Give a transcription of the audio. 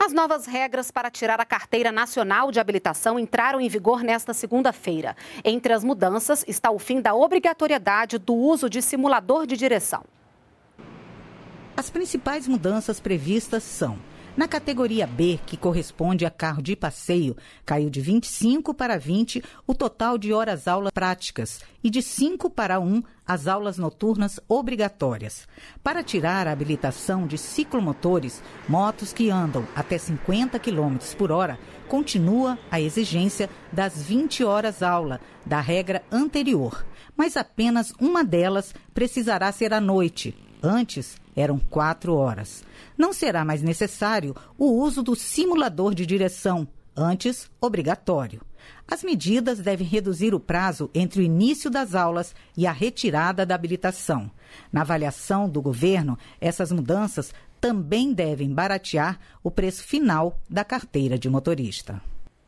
As novas regras para tirar a carteira nacional de habilitação entraram em vigor nesta segunda-feira. Entre as mudanças está o fim da obrigatoriedade do uso de simulador de direção. As principais mudanças previstas são na categoria B, que corresponde a carro de passeio, caiu de 25 para 20 o total de horas-aula práticas e de 5 para 1 as aulas noturnas obrigatórias. Para tirar a habilitação de ciclomotores, motos que andam até 50 km por hora, continua a exigência das 20 horas aula da regra anterior, mas apenas uma delas precisará ser à noite. Antes, eram quatro horas. Não será mais necessário o uso do simulador de direção, antes obrigatório. As medidas devem reduzir o prazo entre o início das aulas e a retirada da habilitação. Na avaliação do governo, essas mudanças também devem baratear o preço final da carteira de motorista.